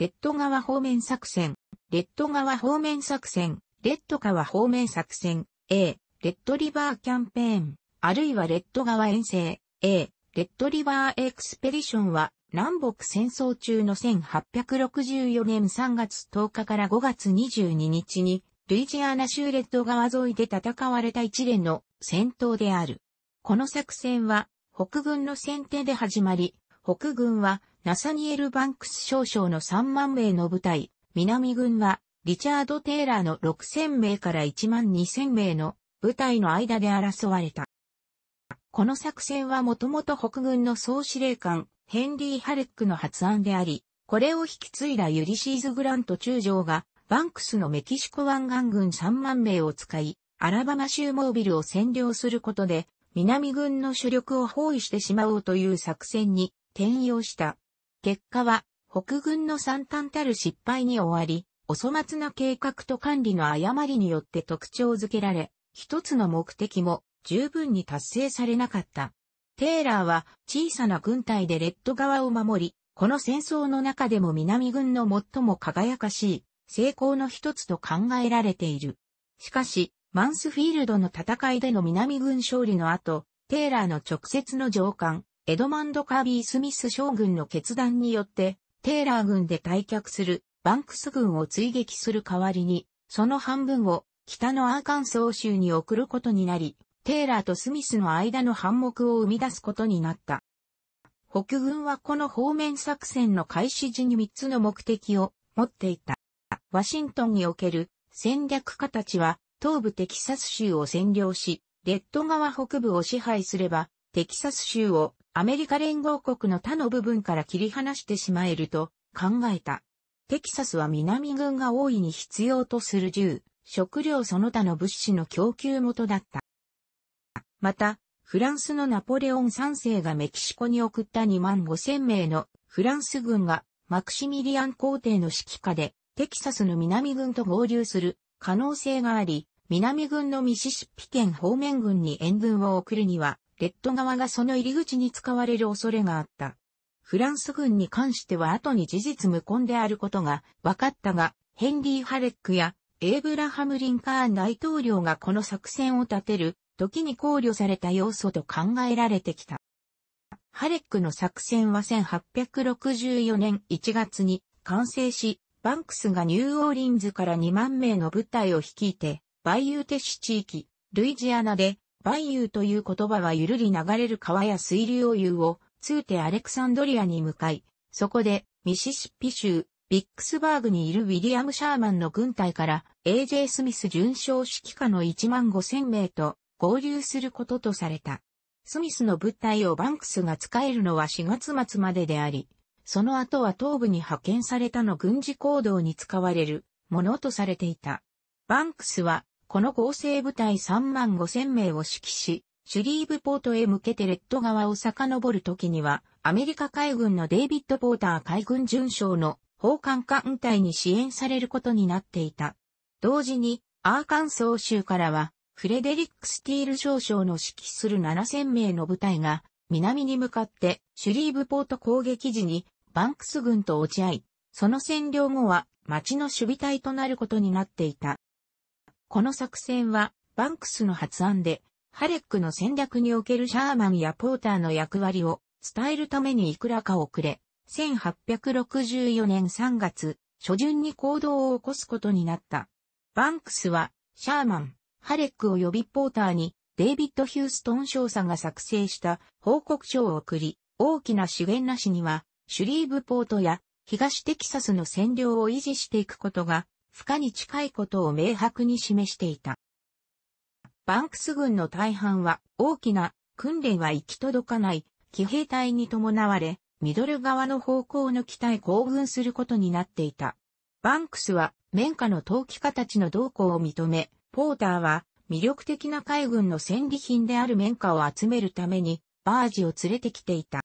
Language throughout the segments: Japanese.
レッド川方面作戦、レッド川方面作戦、レッド川方面作戦、A、レッドリバーキャンペーン、あるいはレッド川遠征、A、レッドリバーエクスペディションは、南北戦争中の1864年3月10日から5月22日に、ルイジアナ州レッド川沿いで戦われた一連の戦闘である。この作戦は、北軍の先手で始まり、北軍はナサニエル・バンクス少将の3万名の部隊、南軍は、リチャード・テイラーの6000名から1万2000名の部隊の間で争われた。この作戦はもともと北軍の総司令官、ヘンリー・ハレックの発案であり、これを引き継いだユリシーズ・グラント中将が、バンクスのメキシコ湾岸軍3万名を使い、アラバマ州モービルを占領することで、南軍の主力を包囲してしまおうという作戦に転用した。結果は、北軍の惨憺たる失敗に終わり、お粗末な計画と管理の誤りによって特徴づけられ、一つの目的も十分に達成されなかった。テーラーは小さな軍隊でレッド側を守り、この戦争の中でも南軍の最も輝かしい成功の一つと考えられている。しかし、マンスフィールドの戦いでの南軍勝利の後、テーラーの直接の上官、エドマンド・カービー・スミス将軍の決断によって、テーラー軍で退却するバンクス軍を追撃する代わりに、その半分を北のアーカンソー州に送ることになり、テーラーとスミスの間の反目を生み出すことになった。北軍はこの方面作戦の開始時に3つの目的を持っていた。ワシントンにおける戦略家たちは東部テキサス州を占領し、レッド川北部を支配すれば、テキサス州をアメリカ連合国の他の部分から切り離してしまえると考えた。テキサスは南軍が大いに必要とする銃、食料その他の物資の供給元だった。また、フランスのナポレオン3世がメキシコに送った2万5千名のフランス軍がマクシミリアン皇帝の指揮下でテキサスの南軍と合流する可能性があり、南軍のミシシッピ県方面軍に援軍を送るにはレッド側がその入り口に使われる恐れがあった。フランス軍に関しては後に事実無根であることが分かったが、ヘンリー・ハレックやエイブラハム・リンカーン大統領がこの作戦を立てる時に考慮された要素と考えられてきた。ハレックの作戦は1864年1月に完成し、バンクスがニューオーリンズから2万名の部隊を率いて、バイユーテ市地域、ルイジアナで万有という言葉はゆるり流れる川や水流を言うを、通てアレクサンドリアに向かい、そこでミシシッピ州ビックスバーグにいるウィリアム・シャーマンの軍隊から AJ スミス巡将指揮下の1万5千名と合流することとされた。スミスの物体をバンクスが使えるのは4月末までであり、その後は東部に派遣されたの軍事行動に使われるものとされていた。バンクスはこの合成部隊3万5千名を指揮し、シュリーブポートへ向けてレッド側を遡るときには、アメリカ海軍のデイビッド・ポーター海軍巡将の砲艦艦隊に支援されることになっていた。同時に、アーカンソー州からは、フレデリック・スティール少将の指揮する7000名の部隊が、南に向かって、シュリーブポート攻撃時に、バンクス軍と落ち合い、その占領後は、町の守備隊となることになっていた。この作戦は、バンクスの発案で、ハレックの戦略におけるシャーマンやポーターの役割を伝えるためにいくらか遅れ、1864年3月、初旬に行動を起こすことになった。バンクスは、シャーマン、ハレック及びポーターに、デイビッド・ヒューストン少佐が作成した報告書を送り、大きな資源なしには、シュリーブポートや東テキサスの占領を維持していくことが不可に近いことを明白に示していた。バンクス軍の大半は大きな訓練は行き届かない騎兵隊に伴われ、ミドル側の方向の機体行軍することになっていた。バンクスは綿花の投機家たちの動向を認め、ポーターは魅力的な海軍の戦利品である綿花を集めるためにバージを連れてきていた。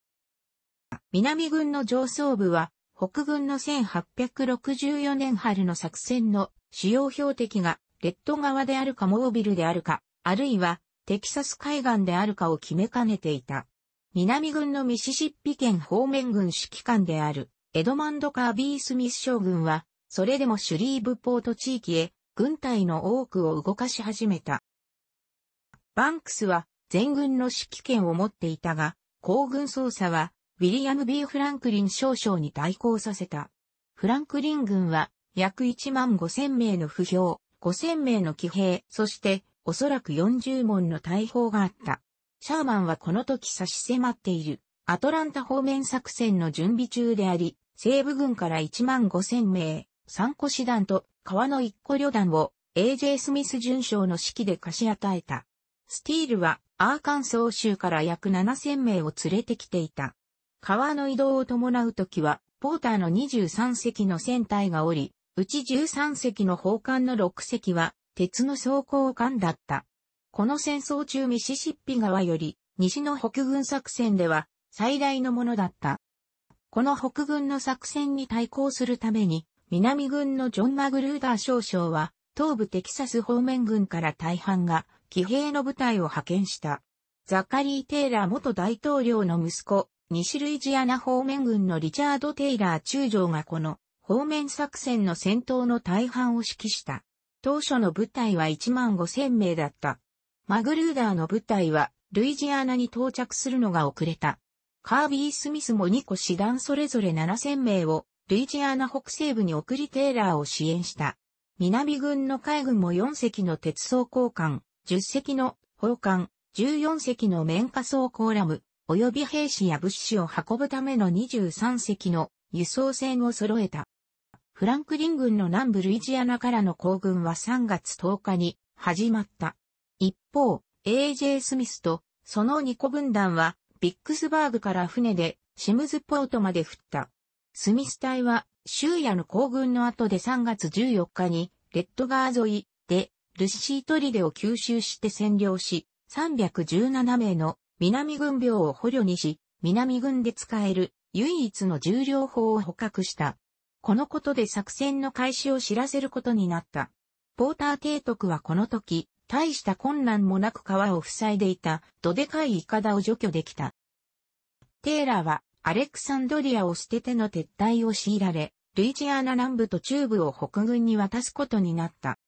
南軍の上層部は北軍の1864年春の作戦の主要標的が、レッド側であるかモービルであるか、あるいはテキサス海岸であるかを決めかねていた。南軍のミシシッピ県方面軍指揮官である、エドマンド・カービー・スミス将軍は、それでもシュリーブポート地域へ、軍隊の多くを動かし始めた。バンクスは、全軍の指揮権を持っていたが、行軍捜査は、ウィリアム・ B・ フランクリン少将に対抗させた。フランクリン軍は、約1万5千名の不評、5千名の騎兵、そして、おそらく40門の大砲があった。シャーマンはこの時差し迫っている、アトランタ方面作戦の準備中であり、西部軍から1万5千名、3個師団と川の1個旅団を AJ スミス巡将の指揮で貸し与えた。スティールはアーカンソー州から約7千名を連れてきていた。川の移動を伴うときは、ポーターの23隻の船体がおり、うち13隻の砲艦の6隻は、鉄の装甲艦だった。この戦争中ミシシッピ川より、西の北軍作戦では、最大のものだった。この北軍の作戦に対抗するために、南軍のジョン・マグルーダー少将は、東部テキサス方面軍から大半が、騎兵の部隊を派遣した。ザカリー・テイラー元大統領の息子、西ルイジアナ方面軍のリチャード・テイラー中将がこの方面作戦の戦闘の大半を指揮した。当初の部隊は1万5千名だった。マグルーダーの部隊はルイジアナに到着するのが遅れた。カービー・スミスも2個師団それぞれ7千名をルイジアナ北西部に送りテイラーを支援した。南軍の海軍も4隻の鉄装交換、10隻の砲艦、14隻の面下装甲ラム、及び兵士や物資を運ぶための23隻の輸送船を揃えた。フランクリン軍の南部ルイジアナからの行軍は3月10日に始まった。一方、AJ スミスとその2個分団はビックスバーグから船でシムズポートまで降った。スミス隊は州夜の行軍の後で3月14日にレッドガー沿いでルッシートリデを吸収して占領し、317名の南軍病を捕虜にし、南軍で使える唯一の重量砲を捕獲した。このことで作戦の開始を知らせることになった。ポーター提督はこの時、大した困難もなく川を塞いでいた、どでかいイカダを除去できた。テーラーは、アレクサンドリアを捨てての撤退を強いられ、ルイジアナ南部と中部を北軍に渡すことになった。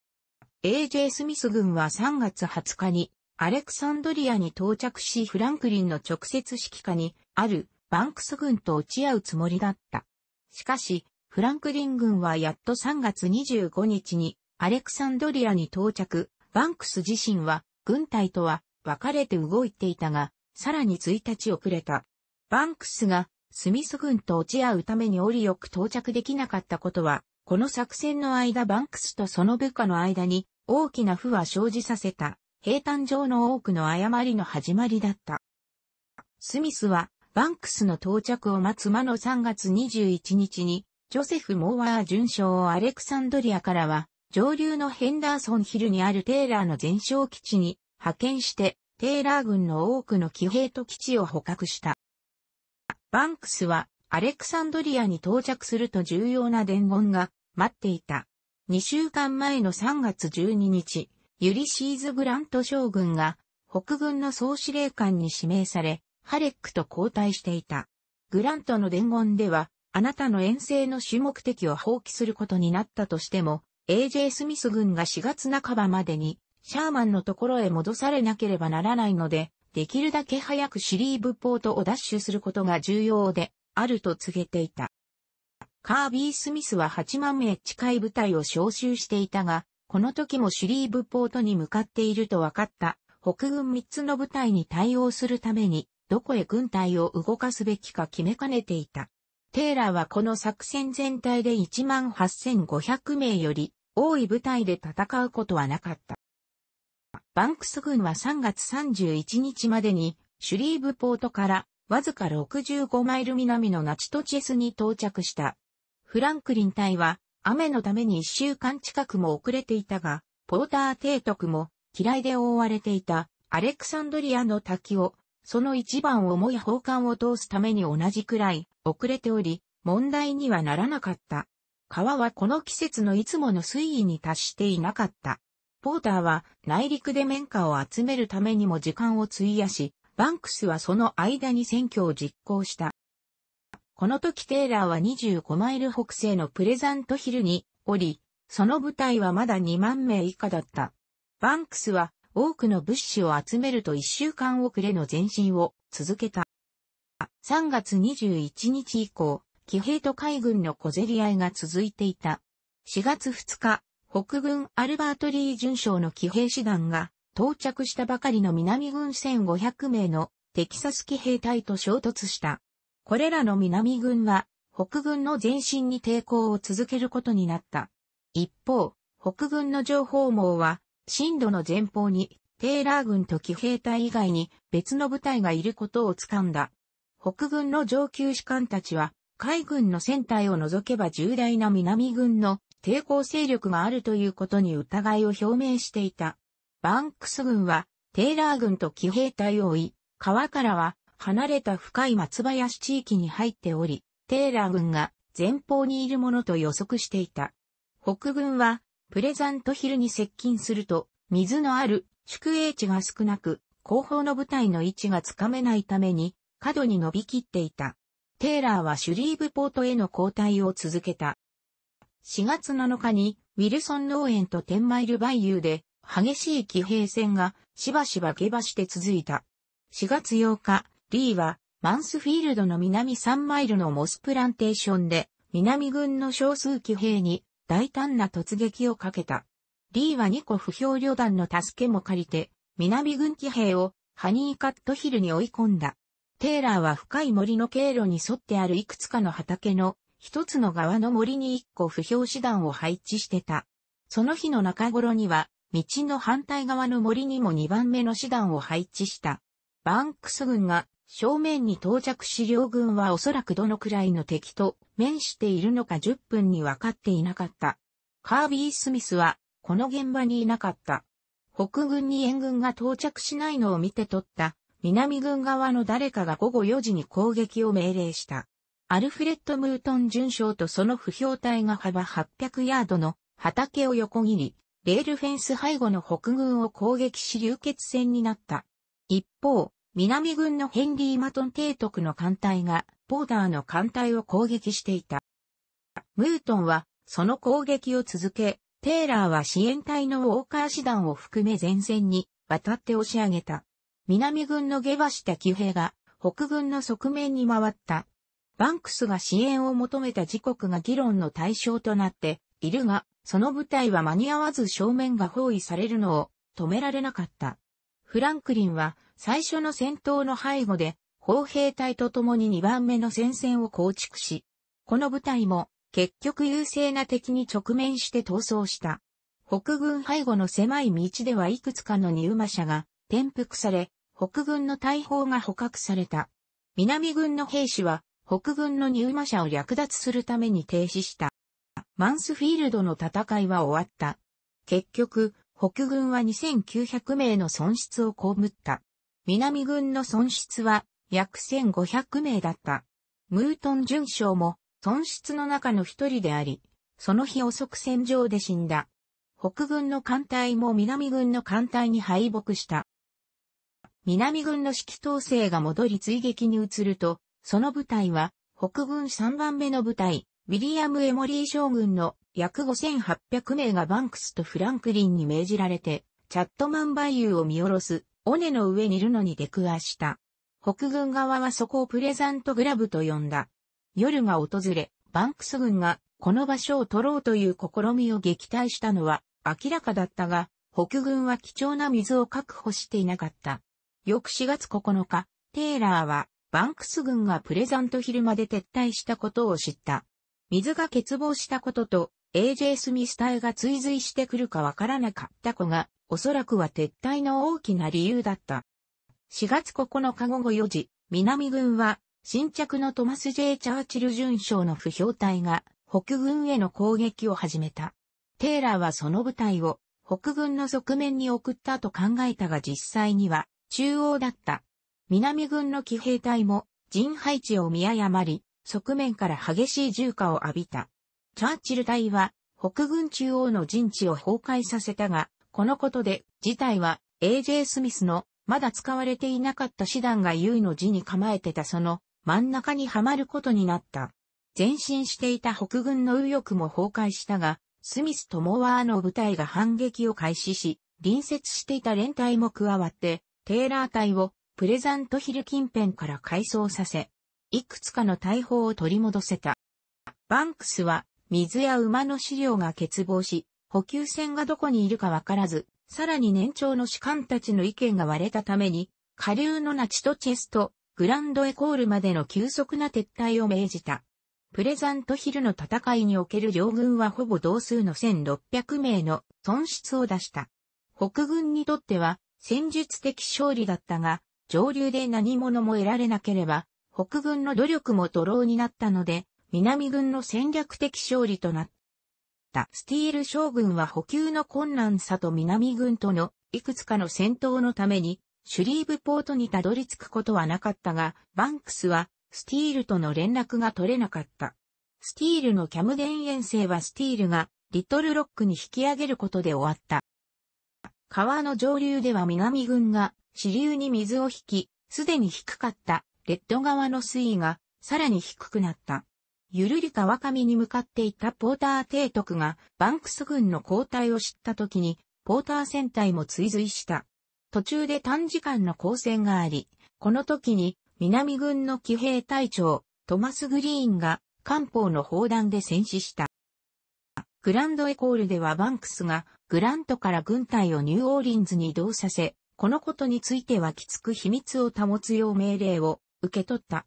AJ スミス軍は3月20日にアレクサンドリアに到着しフランクリンの直接指揮下にあるバンクス軍と落ち合うつもりだった。しかし、フランクリン軍はやっと3月25日にアレクサンドリアに到着、バンクス自身は軍隊とは分かれて動いていたが、さらに1日遅れた。バンクスがスミス軍と落ち合うために折よく到着できなかったことは、この作戦の間バンクスとその部下の間に大きな負は生じさせた。平坦上の多くの誤りの始まりだった。スミスは、バンクスの到着を待つ間の3月21日に、ジョセフ・モーワー巡将をアレクサンドリアからは、上流のヘンダーソンヒルにあるテーラーの全哨基地に派遣して、テーラー軍の多くの騎兵と基地を捕獲した。バンクスは、アレクサンドリアに到着すると重要な伝言が待っていた。2週間前の3月12日、ユリシーズ・グラント将軍が北軍の総司令官に指名され、ハレックと交代していた。グラントの伝言では、あなたの遠征の主目的を放棄することになったとしても、AJ スミス軍が4月半ばまでに、シャーマンのところへ戻されなければならないので、できるだけ早くシリーブポートを奪取することが重要で、あると告げていた。カービー・スミスは8万名近い部隊を招集していたが、この時もシュリーブポートに向かっていると分かった北軍3つの部隊に対応するために、どこへ軍隊を動かすべきか決めかねていた。テーラーはこの作戦全体で18,500名より多い部隊で戦うことはなかった。バンクス軍は3月31日までにシュリーブポートからわずか65マイル南のナチトチェスに到着した。フランクリン隊は雨のために一週間近くも遅れていたが、ポーター提督も嫌いで覆われていたアレクサンドリアの滝を、その一番重い砲艦を通すために同じくらい遅れており、問題にはならなかった。川はこの季節のいつもの水位に達していなかった。ポーターは内陸で綿花を集めるためにも時間を費やし、バンクスはその間に選挙を実行した。この時テイラーは25マイル北西のプレザントヒルに降り、その部隊はまだ2万名以下だった。バンクスは多くの物資を集めると1週間遅れの前進を続けた。3月21日以降、騎兵と海軍の小競り合いが続いていた。4月2日、北軍アルバートリー巡将の騎兵師団が到着したばかりの南軍1500名のテキサス騎兵隊と衝突した。これらの南軍は、北軍の前進に抵抗を続けることになった。一方、北軍の情報網は、新度の前方に、テーラー軍と騎兵隊以外に別の部隊がいることを掴んだ。北軍の上級士官たちは、海軍の船隊を除けば重大な南軍の抵抗勢力があるということに疑いを表明していた。バンクス軍は、テーラー軍と騎兵隊を追い、川からは離れた深い松林地域に入っており、テーラー軍が前方にいるものと予測していた。北軍は、プレザントヒルに接近すると、水のある宿営地が少なく、後方の部隊の位置がつかめないために、角に伸びきっていた。テーラーはシュリーブポートへの交代を続けた。4月7日に、ウィルソン農園とテンマイルバイユーで、激しい騎兵戦がしばしば下馬して続いた。4月8日、リーは、マンスフィールドの南3マイルのモスプランテーションで、南軍の少数騎兵に大胆な突撃をかけた。リーは2個不評旅団の助けも借りて、南軍騎兵をハニーカットヒルに追い込んだ。テイラーは深い森の経路に沿ってあるいくつかの畑の一つの側の森に1個不評師団を配置してた。その日の中頃には、道の反対側の森にも2番目の師団を配置した。バンクス軍が正面に到着し両軍はおそらくどのくらいの敵と面しているのか10分に分かっていなかった。カービー・スミスは、この現場にいなかった。北軍に援軍が到着しないのを見て取った、南軍側の誰かが午後4時に攻撃を命令した。アルフレッド・ムートン巡将とその不評隊が幅800ヤードの畑を横切り、レールフェンス背後の北軍を攻撃し流血戦になった。一方、南軍のヘンリー・マトン提督の艦隊が、ポーダーの艦隊を攻撃していた。ムートンは、その攻撃を続け、テイラーは支援隊のウォーカー師団を含め前線に渡って押し上げた。南軍の下馬した騎兵が北軍の側面に回った。バンクスが支援を求めた時刻が議論の対象となっているが、その部隊は間に合わず正面が包囲されるのを止められなかった。フランクリンは最初の戦闘の背後で砲兵隊と共に2番目の戦線を構築し、この部隊も結局優勢な敵に直面して逃走した。北軍背後の狭い道ではいくつかの入馬車が転覆され、北軍の大砲が捕獲された。南軍の兵士は北軍の入馬車を略奪するために停止した。マンスフィールドの戦いは終わった。結局、北軍は2900名の損失を被った。南軍の損失は約1500名だった。ムートン巡将も損失の中の一人であり、その日遅く戦場で死んだ。北軍の艦隊も南軍の艦隊に敗北した。南軍の指揮統制が戻り追撃に移ると、その部隊は北軍3番目の部隊、ウィリアム・エモリー将軍の約5800名がバンクスとフランクリンに命じられて、チャットマンバイユを見下ろす、尾根の上にいるのに出くわした。北軍側はそこをプレザントグラブと呼んだ。夜が訪れ、バンクス軍がこの場所を取ろうという試みを撃退したのは明らかだったが、北軍は貴重な水を確保していなかった。翌4月9日、テイラーはバンクス軍がプレザントヒルまで撤退したことを知った。水が欠乏したことと、AJ スミス隊が追随してくるかわからなかった子が、おそらくは撤退の大きな理由だった。4月9日午後4時、南軍は、新着のトマス・ J・ チャーチル准将の不評隊が、北軍への攻撃を始めた。テーラーはその部隊を、北軍の側面に送ったと考えたが実際には、中央だった。南軍の騎兵隊も、陣配置を見誤り、側面から激しい銃火を浴びた。チャーチル隊は北軍中央の陣地を崩壊させたが、このことで事態は AJ スミスのまだ使われていなかった師団が優位の字に構えてたその真ん中にはまることになった。前進していた北軍の右翼も崩壊したが、スミスとモワーの部隊が反撃を開始し、隣接していた連隊も加わって、テーラー隊をプレザントヒル近辺から改装させ、いくつかの大砲を取り戻せた。バンクスは水や馬の飼料が欠乏し、補給船がどこにいるかわからず、さらに年長の士官たちの意見が割れたために、下流のナチとチェスト、グランドエコールまでの急速な撤退を命じた。プレザントヒルの戦いにおける両軍はほぼ同数の1600名の損失を出した。北軍にとっては戦術的勝利だったが、上流で何者も得られなければ、北軍の努力も徒労になったので、南軍の戦略的勝利となった。スティール将軍は補給の困難さと南軍とのいくつかの戦闘のために、シュリーブポートにたどり着くことはなかったが、バンクスはスティールとの連絡が取れなかった。スティールのキャムデン遠征はスティールがリトルロックに引き上げることで終わった。川の上流では南軍が支流に水を引き、すでに低かったレッド側の水位がさらに低くなった。ゆるり川上に向かっていたポーター提督がバンクス軍の交代を知った時にポーター戦隊も追随した。途中で短時間の交戦があり、この時に南軍の騎兵隊長トマス・グリーンが漢方の砲弾で戦死した。グランドエコールではバンクスがグラントから軍隊をニューオーリンズに移動させ、このことについてはきつく秘密を保つよう命令を受け取った。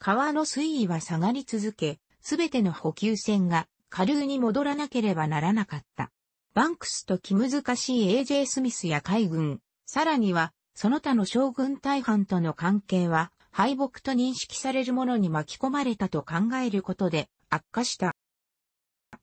川の水位は下がり続け、すべての補給船が下流に戻らなければならなかった。バンクスと気難しい AJ スミスや海軍、さらにはその他の将軍大半との関係は敗北と認識されるものに巻き込まれたと考えることで悪化した。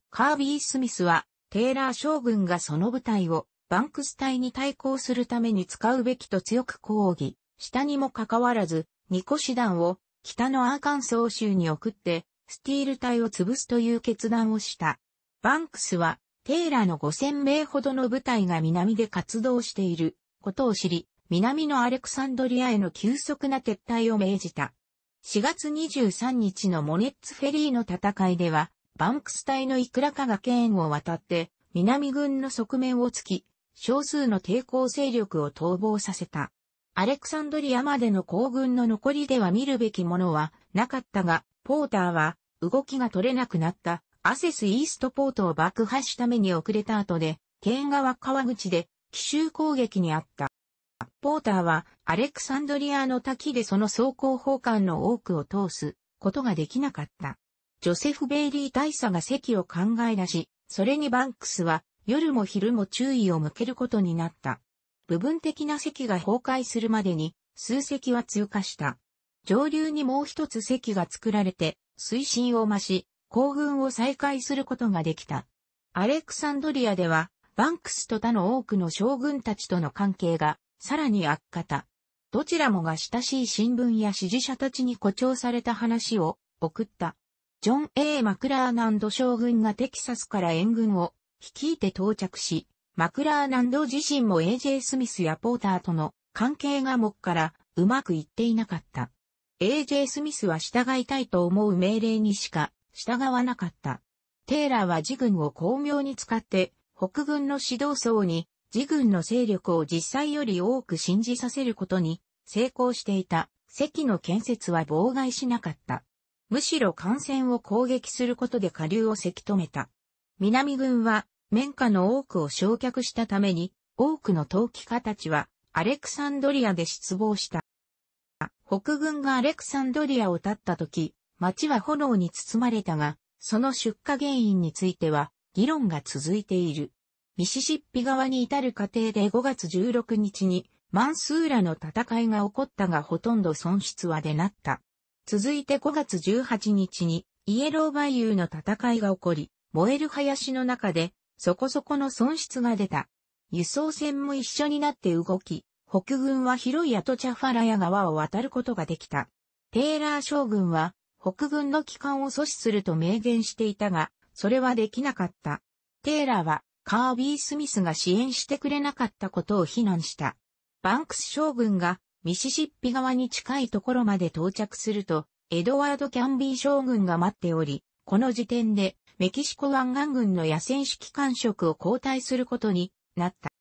カービー・スミスはテーラー将軍がその部隊をバンクス隊に対抗するために使うべきと強く抗議、下にもかかわらず、ニコ師団を北のアーカンソー州に送って、スティール隊を潰すという決断をした。バンクスは、テイラーの5000名ほどの部隊が南で活動していることを知り、南のアレクサンドリアへの急速な撤退を命じた。4月23日のモネッツフェリーの戦いでは、バンクス隊のいくらかが県を渡って、南軍の側面を突き、少数の抵抗勢力を逃亡させた。アレクサンドリアまでの行軍の残りでは見るべきものはなかったが、ポーターは動きが取れなくなったアセスイーストポートを爆破しために遅れた後で、ケーン川川口で奇襲攻撃にあった。ポーターはアレクサンドリアの滝でその装甲砲艦の多くを通すことができなかった。ジョセフ・ベイリー大佐が席を考え出し、それにバンクスは夜も昼も注意を向けることになった。部分的な堰が崩壊するまでに数隻は通過した。上流にもう一つ堰が作られて水深を増し、行軍を再開することができた。アレクサンドリアでは、バンクスと他の多くの将軍たちとの関係がさらに悪化た。どちらもが親しい新聞や支持者たちに誇張された話を送った。ジョン・ A・ マクラーナンド将軍がテキサスから援軍を率いて到着し、マクラーナンド自身も AJ スミスやポーターとの関係がもっからうまくいっていなかった。AJ スミスは従いたいと思う命令にしか従わなかった。テイラーは自軍を巧妙に使って北軍の指導層に自軍の勢力を実際より多く信じさせることに成功していた席の建設は妨害しなかった。むしろ艦船を攻撃することで下流をせき止めた。南軍は綿花の多くを焼却したために、多くの陶器家たちは、アレクサンドリアで失望した。北軍がアレクサンドリアを立った時、町は炎に包まれたが、その出火原因については、議論が続いている。ミシシッピ側に至る過程で5月16日に、マンスーラの戦いが起こったがほとんど損失は出なった。続いて5月18日に、イエローバイユーの戦いが起こり、燃える林の中でそこそこの損失が出た。輸送船も一緒になって動き、北軍は広いアトチャファラヤ川を渡ることができた。テーラー将軍は北軍の帰還を阻止すると明言していたが、それはできなかった。テーラーはカービー・スミスが支援してくれなかったことを非難した。バンクス将軍がミシシッピ側に近いところまで到着すると、エドワード・キャンビー将軍が待っており、この時点で、メキシコ湾岸軍の野戦指揮官職を交代することになった。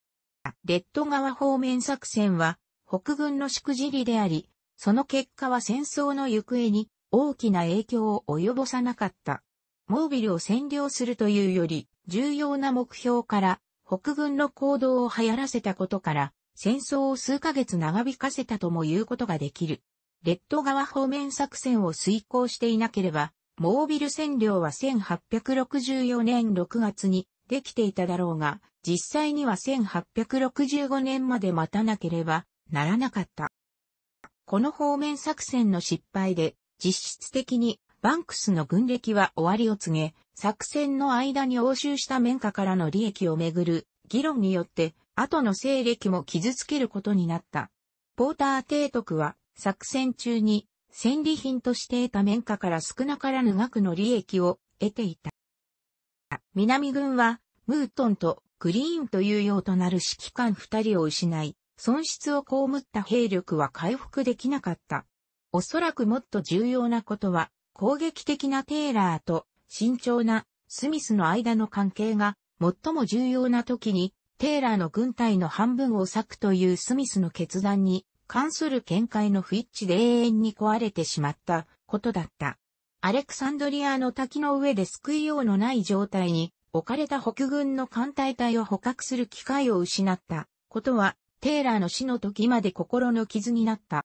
レッド側方面作戦は、北軍のしくじりであり、その結果は戦争の行方に大きな影響を及ぼさなかった。モービルを占領するというより、重要な目標から北軍の行動を流行らせたことから、戦争を数ヶ月長引かせたとも言うことができる。レッド側方面作戦を遂行していなければ、モービル占領は1864年6月にできていただろうが、実際には1865年まで待たなければならなかった。この方面作戦の失敗で、実質的にバンクスの軍歴は終わりを告げ、作戦の間に押収した面下からの利益をめぐる議論によって、後の勢力も傷つけることになった。ポーター提督は作戦中に戦利品として得た綿花から少なからぬ額の利益を得ていた。南軍は、ムートンとグリーンというようとなる指揮官二人を失い、損失を被った兵力は回復できなかった。おそらくもっと重要なことは、攻撃的なテーラーと慎重なスミスの間の関係が最も重要な時にテーラーの軍隊の半分を割くというスミスの決断に関する見解の不一致で永遠に壊れてしまったことだった。アレクサンドリアの滝の上で救いようのない状態に置かれた北軍の艦隊隊を捕獲する機会を失ったことはテーラーの死の時まで心の傷になった。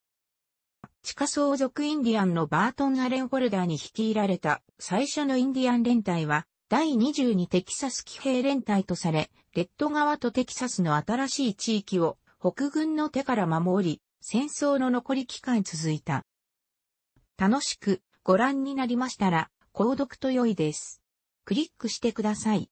地下相続インディアンのバートン・アレン・ホルダーに率いられた最初のインディアン連隊は第22テキサス騎兵連隊とされ、レッド側とテキサスの新しい地域を北軍の手から守り、戦争の残り期間続いた。楽しくご覧になりましたら、購読と良いです。クリックしてください。